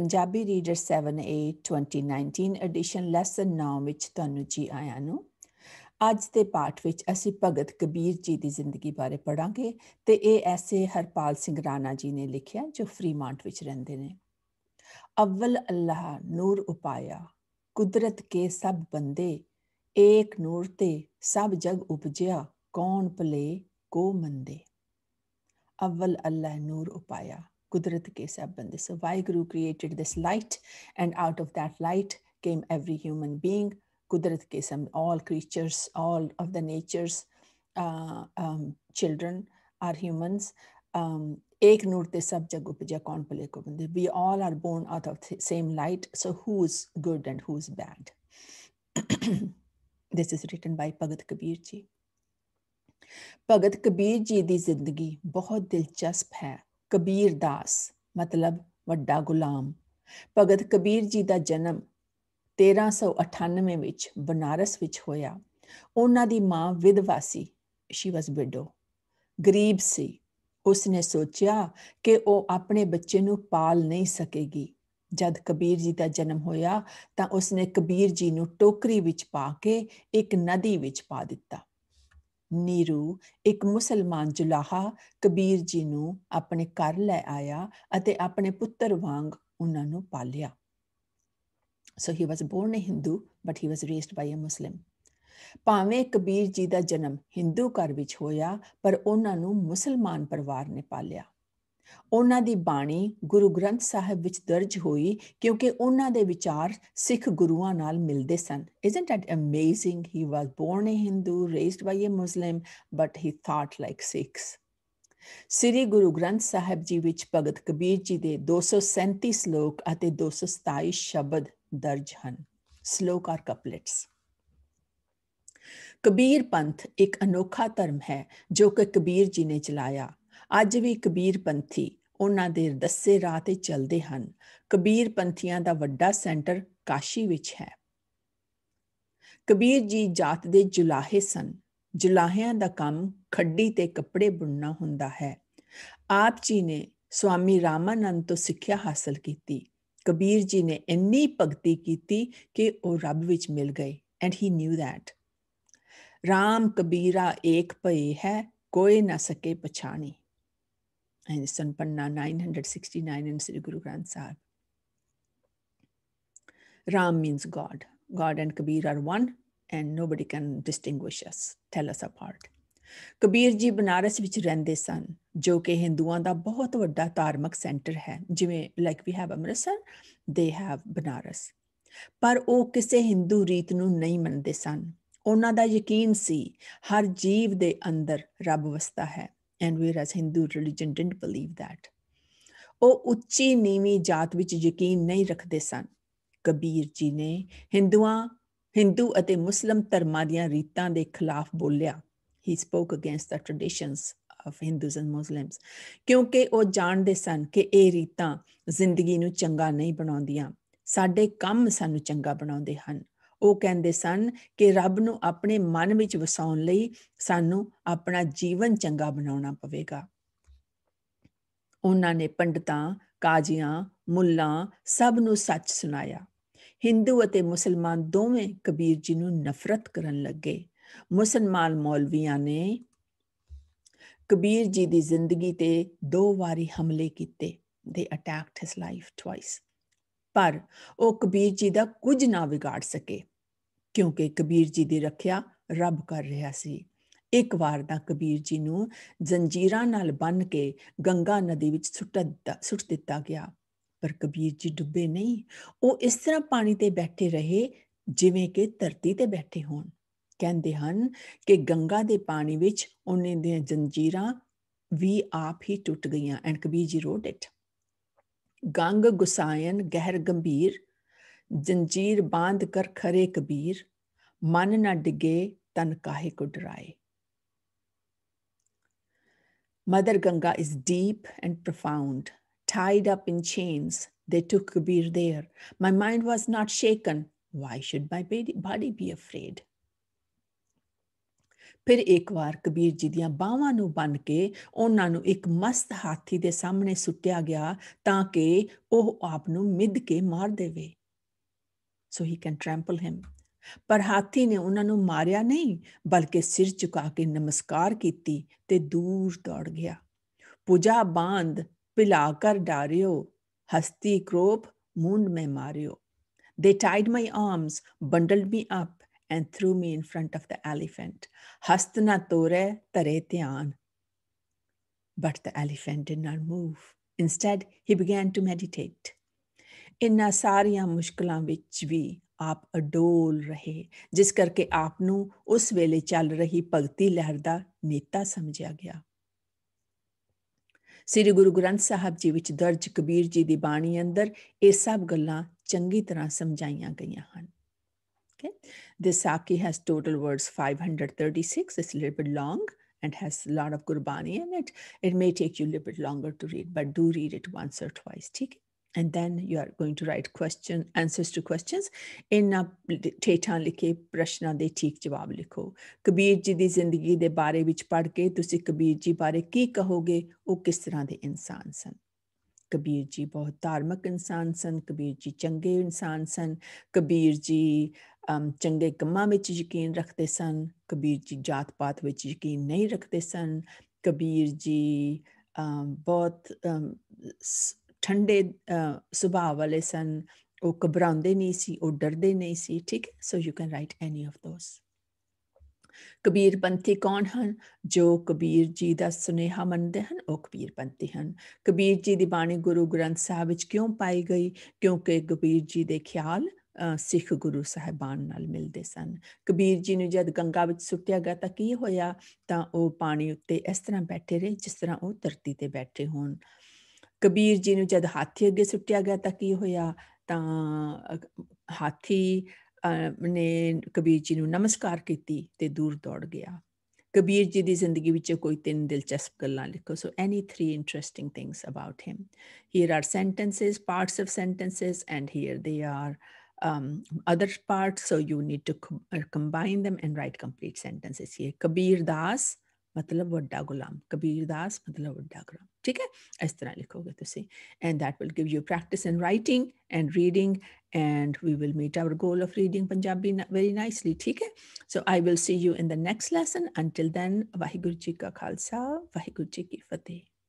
Punjabi reader 7A 2019 edition lesson 9 ਵਿੱਚ ਤੁਹਾਨੂੰ ਜੀ ਆਇਆਂ ਨੂੰ ਅੱਜ ਦੇ ਪਾਠ ਵਿੱਚ ਅਸੀਂ ਭਗਤ ਕਬੀਰ ਜੀ ਦੀ ਜ਼ਿੰਦਗੀ ਬਾਰੇ ਪੜਾਂਗੇ ਤੇ ਇਹ ਐਸੇ ਹਰਪਾਲ ਸਿੰਘ ਰਾਣਾ ਜੀ ਨੇ ਲਿਖਿਆ ਜੋ ਫਰੀਮਾਂਟ ਵਿੱਚ ਰਹਿੰਦੇ ਨੇ ਅਵਲ ਅੱਲਾਹ ਨੂਰ ਉਪਾਇਆ ਕੁਦਰਤ ਕੇ ਸਭ ਬੰਦੇ ਏਕ ਨੂਰ ਤੇ ਸਭ ਜਗ ਉਪਜਿਆ ਕੌਣ ਭਲੇ ਕੋ ਮੰਦੇ ਅਵਲ ਅੱਲਾਹ ਨੂਰ ਉਪਾਇਆ Kudrat ke sabban. So Vaheguru created this light, and out of that light came every human being. Kudrat ke sam, all creatures, all of the natures, uh, um, children are humans. Um, ek nur te sab jag upja kaun pale ko bande. We all are born out of the same light. So who is good and who is bad? this is written by Bhagat Kabir ji. ਭਗਤ ਕਬੀਰ ਜੀ ਦੀ ਜ਼ਿੰਦਗੀ ਬਹੁਤ ਦਿਲਚਸਪ ਹੈ ਕਬੀਰ ਦਾਸ ਮਤਲਬ ਵੱਡਾ ਗੁਲਾਮ ਭਗਤ ਕਬੀਰ ਜੀ ਦਾ ਜਨਮ 1398 ਵਿੱਚ ਬਨਾਰਸ ਵਿੱਚ ਹੋਇਆ ਉਹਨਾਂ ਦੀ ਮਾਂ ਵਿਧਵਾ ਸੀ ਸ਼ੀ ਵਾਸ ਵਿਡੋ ਗਰੀਬ ਸੀ ਉਸਨੇ ਸੋਚਿਆ ਕਿ ਉਹ ਆਪਣੇ ਬੱਚੇ ਨੂੰ ਪਾਲ ਨਹੀਂ ਸਕੇਗੀ ਜਦ ਕਬੀਰ ਜੀ ਦਾ ਜਨਮ ਹੋਇਆ ਤਾਂ ਉਸਨੇ ਕਬੀਰ ਜੀ ਨੂੰ ਟੋਕਰੀ ਵਿੱਚ ਪਾ ਕੇ ਇੱਕ ਨਦੀ ਵਿੱਚ ਪਾ ਦਿੱਤਾ ਨੀਰੂ ਇੱਕ ਮੁਸਲਮਾਨ ਜੁਲਾਹਾ ਕਬੀਰ ਜੀ ਨੂੰ ਆਪਣੇ ਘਰ ਲੈ ਆਇਆ ਅਤੇ ਆਪਣੇ ਪੁੱਤਰ ਵਾਂਗ ਉਹਨਾਂ ਨੂੰ ਪਾਲਿਆ so he was born in Hindu but he was raised by a Muslim ਭਾਵੇਂ ਕਬੀਰ ਜੀ ਦਾ ਜਨਮ ਹਿੰਦੂ ਘਰ ਵਿੱਚ ਹੋਇਆ ਪਰ ਉਹਨਾਂ ਨੂੰ ਮੁਸਲਮਾਨ ਪਰਿਵਾਰ ਨੇ ਪਾਲਿਆ ਉਹਨਾਂ ਦੀ ਬਾਣੀ ਗੁਰੂ ਗ੍ਰੰਥ ਸਾਹਿਬ ਵਿੱਚ ਦਰਜ ਹੋਈ ਕਿਉਂਕਿ ਉਹਨਾਂ ਦੇ ਵਿਚਾਰ ਸਿੱਖ ਗੁਰੂਆਂ ਨਾਲ ਮਿਲਦੇ ਸਨ isn't it amazing he was born a Hindu raised by a Muslim but he thought like Sikhs Sri Guru Granth Sahib ji ਵਿੱਚ ਭਗਤ ਕਬੀਰ ਜੀ ਦੇ 237 ਸ਼ਲੋਕ ਅਤੇ 227 ਸ਼ਬਦ ਦਰਜ ਹਨ ਸ਼ਲੋਕ ਆਰ ਕਪਲੇਟਸ ਕਬੀਰ ਪੰਥ ਇੱਕ ਅਨੋਖਾ ਧਰਮ ਹੈ ਜੋ ਕਿ ਕਬੀਰ ਜੀ ਨੇ ਚਲਾਇਆ ਅੱਜ ਵੀ ਕਬੀਰ ਪੰਥੀ ਉਹਨਾਂ ਦੇ ਦੱਸੇ ਰਾਹ ਤੇ ਚੱਲਦੇ ਹਨ ਕਬੀਰ ਪੰਥੀਆਂ ਦਾ ਵੱਡਾ ਸੈਂਟਰ ਕਾਸ਼ੀ ਵਿੱਚ ਹੈ ਕਬੀਰ ਜੀ ਜਾਤ ਦੇ ਜੁਲਾਹੇ ਸਨ ਜੁਲਾਹਿਆਂ ਦਾ ਕੰਮ ਖੱਡੀ ਤੇ ਕੱਪੜੇ ਬੁਣਨਾ ਹੁੰਦਾ ਹੈ ਆਪ ਜੀ ਨੇ ਸਵਾਮੀ ਰਾਮਾਨੰਦ ਤੋਂ ਸਿੱਖਿਆ ਹਾਸਲ ਕੀਤੀ ਕਬੀਰ ਜੀ ਨੇ ਇੰਨੀ ਭਗਤੀ ਕੀਤੀ ਕਿ ਉਹ ਰੱਬ ਵਿੱਚ ਮਿਲ ਗਏ and he knew that RAM Kabira ਏਕ ਭਏ ਹੈ ਕੋਈ ਨਾ ਸਕੇ ਪਛਾਣੀ and Sanpanna 969 in Sri Guru Granth Sahib. Ram means God. God and Kabir are one, and nobody can distinguish us, tell us apart. Kabir ਜੀ ਬਨਾਰਸ ਵਿੱਚ ਰਹਿੰਦੇ ਸਨ ਜੋ ਕਿ ਹਿੰਦੂਆਂ ਦਾ ਬਹੁਤ ਵੱਡਾ ਧਾਰਮਿਕ ਸੈਂਟਰ ਹੈ ਜਿਵੇਂ like we have Amritsar they have Banaras ਪਰ ਉਹ ਕਿਸੇ ਹਿੰਦੂ ਰੀਤ ਨੂੰ ਨਹੀਂ ਮੰਨਦੇ ਸਨ ਉਹਨਾਂ ਦਾ ਯਕੀਨ ਸੀ ਹਰ ਜੀਵ ਦੇ ਅੰਦਰ ਰੱਬ ਵਸਦਾ ਹੈ and whereas Hindu religion didn't believe that. ਉਹ ਉੱਚੀ ਨੀਵੀਂ ਜਾਤ ਵਿੱਚ ਯਕੀਨ ਨਹੀਂ ਰੱਖਦੇ ਸਨ ਕਬੀਰ ਜੀ ਨੇ ਹਿੰਦੂਆਂ ਹਿੰਦੂ ਅਤੇ ਮੁਸਲਮ ਧਰਮਾਂ ਦੀਆਂ ਰੀਤਾਂ ਦੇ ਖਿਲਾਫ ਬੋਲਿਆ he spoke against the traditions of Hindus and Muslims ਕਿਉਂਕਿ ਉਹ ਜਾਣਦੇ ਸਨ ਕਿ ਇਹ ਰੀਤਾਂ ਜ਼ਿੰਦਗੀ ਨੂੰ ਚੰਗਾ ਨਹੀਂ ਬਣਾਉਂਦੀਆਂ ਸਾਡੇ ਕੰਮ ਸਾਨੂੰ ਚੰਗਾ ਬਣਾਉਂਦੇ ਹਨ ਉਹ ਕਹਿੰਦੇ ਸਨ ਕਿ ਰੱਬ ਨੂੰ ਆਪਣੇ ਮਨ ਵਿੱਚ ਵਸਾਉਣ ਲਈ ਸਾਨੂੰ ਆਪਣਾ ਜੀਵਨ ਚੰਗਾ ਬਣਾਉਣਾ ਪਵੇਗਾ ਉਹਨਾਂ ਨੇ ਪੰਡਤਾਂ ਕਾਜ਼ੀਆਂ ਮੁੱਲਾਂ ਸਭ ਨੂੰ ਸੱਚ ਸੁਣਾਇਆ ਹਿੰਦੂ ਅਤੇ ਮੁਸਲਮਾਨ ਦੋਵੇਂ ਕਬੀਰ ਜੀ ਨੂੰ ਨਫ਼ਰਤ ਕਰਨ ਲੱਗੇ ਮੁਸਲਮਾਨ ਮੌਲਵੀਆਂ ਨੇ ਕਬੀਰ ਜੀ ਦੀ ਜ਼ਿੰਦਗੀ ਤੇ ਦੋ ਵਾਰੀ ਹਮਲੇ ਕੀਤੇ ਦੇ ਅਟੈਕਡ ਹਿਸ ਲਾਈਫ ਟਵਾਈਸ ਪਰ ਉਹ ਕਬੀਰ ਜੀ ਦਾ ਕੁਝ ਨਾ ਵਿਗਾੜ ਸਕੇ ਕਿਉਂਕਿ ਕਬੀਰ ਜੀ ਦੀ ਰੱਖਿਆ ਰੱਬ ਕਰ ਰਿਹਾ ਸੀ ਇੱਕ ਵਾਰ ਦਾ ਕਬੀਰ ਜੀ ਨੂੰ ਜ਼ੰਜੀਰਾਂ ਨਾਲ ਬੰਨ ਕੇ ਗੰਗਾ ਨਦੀ ਵਿੱਚ ਸੁੱਟ ਦਿੱਤਾ ਸੁੱਟ ਦਿੱਤਾ ਗਿਆ ਪਰ ਕਬੀਰ ਜੀ ਡੁੱਬੇ ਨਹੀਂ ਉਹ ਇਸ ਤਰ੍ਹਾਂ ਪਾਣੀ ਤੇ ਬੈਠੇ ਰਹੇ ਜਿਵੇਂ ਕਿ ਧਰਤੀ ਤੇ ਬੈਠੇ ਹੋਣ ਕਹਿੰਦੇ ਹਨ ਕਿ ਗੰਗਾ ਦੇ ਪਾਣੀ ਵਿੱਚ ਉਹਨੇ ਦੀਆਂ ਜ਼ੰਜੀਰਾਂ ਵੀ ਆਪ ਹੀ ਟੁੱਟ ਗਈਆਂ ਐਂਡ ਕਬੀਰ ਜੀ ਰੋਟ ਇਟ ਗੰਗ ਗੁਸਾਇਨ ਗਹਿਰ ਗੰਭੀਰ ਜੰਜੀਰ ਬਾਂਧ ਕਰ ਖਰੇ ਕਬੀਰ ਮਨ ਨਾ ਡਿਗੇ ਤਨ ਕਾਹੇ ਕੋ ਡਰਾਏ mother Ganga is deep and profound tied up in chains ਦੇ ਟੁਕ Kabir there my mind was not shaken why should my body be afraid ਫਿਰ ਇੱਕ ਵਾਰ ਕਬੀਰ ਜੀ ਦੀਆਂ ਬਾਹਾਂ ਨੂੰ ਬੰਨ ਕੇ ਉਹਨਾਂ ਨੂੰ ਇੱਕ ਮਸਤ ਹਾਥੀ ਦੇ ਸਾਹਮਣੇ ਸੁੱਟਿਆ ਗਿਆ ਤਾਂ ਕਿ ਉਹ ਆਪ ਨੂੰ ਮਿੱਧ ਕੇ ਮਾਰ ਦੇਵੇ so he can trample him ਪਰ ਹਾਥੀ ਨੇ ਉਹਨਾਂ ਨੂੰ ਮਾਰਿਆ ਨਹੀਂ ਬਲਕਿ ਸਿਰ ਝੁਕਾ ਕੇ ਨਮਸਕਾਰ ਕੀਤੀ ਤੇ ਦੂਰ ਦੌੜ ਗਿਆ ਪੂਜਾ ਬਾਂਧ ਪਿਲਾ ਕਰ ਡਾਰਿਓ ਹਸਤੀ ਕ੍ਰੋਪ ਮੂੰਡ ਮੈਂ ਮਾਰਿਓ They tied my arms, bundled me up, and threw me in front of the elephant. Hastna tore tare dhyan. But the elephant did not move. Instead, he began to meditate. ਇਨ੍ਹਾਂ ਸਾਰੀਆਂ ਮੁਸ਼ਕਲਾਂ ਵਿੱਚ ਵੀ ਆਪ ਅਡੋਲ ਰਹੇ ਜਿਸ ਕਰਕੇ ਆਪ ਨੂੰ ਉਸ ਵੇਲੇ ਚੱਲ ਰਹੀ ਭਗਤੀ ਲਹਿਰ ਦਾ ਨੇਤਾ ਸਮਝਿਆ ਗਿਆ ਸ੍ਰੀ ਗੁਰੂ ਗ੍ਰੰਥ ਸਾਹਿਬ ਜੀ ਵਿੱਚ ਦਰਜ ਕਬੀਰ ਜੀ ਦੀ ਬਾਣੀ ਅੰਦਰ ਇਹ ਸਭ ਗੱਲਾਂ ਚੰਗੀ ਤਰ੍ਹਾਂ ਸਮਝਾਈਆਂ ਗਈਆਂ ਹਨ okay this sakhi has total words 536 it's little bit long and has lot of Gurbani in it it may take you little bit longer to read but do read it once or twice ਠੀਕ ਹੈ and then you are going to write question answers to questions ਇਹਨਾਂ ਠੇਠਾਂ ਲਿਖੇ ਪ੍ਰਸ਼ਨਾਂ ਦੇ ਠੀਕ ਜਵਾਬ ਲਿਖੋ ਕਬੀਰ ਜੀ ਦੀ ਜ਼ਿੰਦਗੀ ਦੇ ਬਾਰੇ ਵਿੱਚ ਪੜ੍ਹ ਕੇ ਤੁਸੀਂ ਕਬੀਰ ਜੀ ਬਾਰੇ ਕੀ ਕਹੋਗੇ ਉਹ ਕਿਸ ਤਰ੍ਹਾਂ ਦੇ ਇਨਸਾਨ ਸਨ ਕਬੀਰ ਜੀ ਬਹੁਤ ਧਾਰਮਿਕ ਇਨਸਾਨ ਸਨ ਕਬੀਰ ਜੀ ਚੰਗੇ ਇਨਸਾਨ ਸਨ ਕਬੀਰ ਜੀ ਚੰਗੇ ਕੰਮਾਂ ਵਿੱਚ ਯਕੀਨ ਰੱਖਦੇ ਸਨ ਕਬੀਰ ਜੀ ਜਾਤ-ਪਾਤ ਵਿੱਚ ਯਕੀਨ ਨਹੀਂ ਰੱਖਦੇ ਸਨ ਕਬੀਰ ਜੀ ਬਹੁਤ ਠੰਡੇ ਸੁਭਾਅ ਵਾਲੇ ਸਨ ਉਹ ਘਬਰਾਉਂਦੇ ਨਹੀਂ ਸੀ ਉਹ ਡਰਦੇ ਨਹੀਂ ਸੀ ਠੀਕ so you can write any of those Kabir Panthi ਕੌਣ ਹਨ ਜੋ ਕਬੀਰ ਜੀ ਦਾ ਸੁਨੇਹਾ ਮੰਨਦੇ ਹਨ ਉਹ ਕਬੀਰ ਪੰਥੀ ਹਨ ਕਬੀਰ ਜੀ ਦੀ ਬਾਣੀ ਗੁਰੂ ਗ੍ਰੰਥ ਸਾਹਿਬ ਵਿੱਚ ਕਿਉਂ ਪਾਈ ਗਈ ਕਿਉਂਕਿ ਕਬੀਰ ਜੀ ਦੇ ਖਿਆਲ ਸਿੱਖ ਗੁਰੂ ਸਾਹਿਬਾਨ ਨਾਲ ਮਿਲਦੇ ਸਨ ਕਬੀਰ ਜੀ ਨੂੰ ਜਦ ਗੰਗਾ ਵਿੱਚ ਸੁੱਟਿਆ ਗਿਆ ਤਾਂ ਕੀ ਹੋਇਆ ਤਾਂ ਉਹ ਪਾਣੀ ਉੱਤੇ ਇਸ ਤਰ੍ਹਾਂ ਬੈਠੇ ਰਹੇ ਜਿਸ ਤਰ੍ਹਾਂ ਉਹ ਧਰਤੀ ਤੇ ਬੈਠੇ ਹੋਣ ਕਬੀਰ ਜੀ ਨੂੰ ਜਦ ਹਾਥੀ ਅੱਗੇ ਸੁੱਟਿਆ ਗਿਆ ਤਾਂ ਕੀ ਹੋਇਆ ਤਾਂ ਹਾਥੀ ਨੇ ਕਬੀਰ ਜੀ ਨੂੰ ਨਮਸਕਾਰ ਕੀਤੀ ਤੇ ਦੂਰ ਦੌੜ ਗਿਆ ਕਬੀਰ ਜੀ ਦੀ ਜ਼ਿੰਦਗੀ ਵਿੱਚ ਕੋਈ ਤਿੰਨ ਦਿਲਚਸਪ ਗੱਲਾਂ ਲਿਖੋ so any 3 interesting things about him here are sentences parts of sentences and here they are um, other parts. So you need to com combine them and write complete sentences here. Kabir Das मतलब ਵੱਡਾ ਗੁਲਾਮ ਕਬੀਰ ਮਤਲਬ ਵੱਡਾ ਗੁਲਾਮ ਠੀਕ ਹੈ ਇਸ ਤਰ੍ਹਾਂ ਲਿਖੋਗੇ ਤੁਸੀਂ and that will give you practice in writing and reading and we will meet our goal of reading punjabi very nicely ਠੀਕ ਹੈ so i will see you in the next lesson until then Waheguru ਜੀ ਕਾ ਖਾਲਸਾ ਵਾਹਿਗੁਰੂ ਜੀ ਕੀ ਫਤਿਹ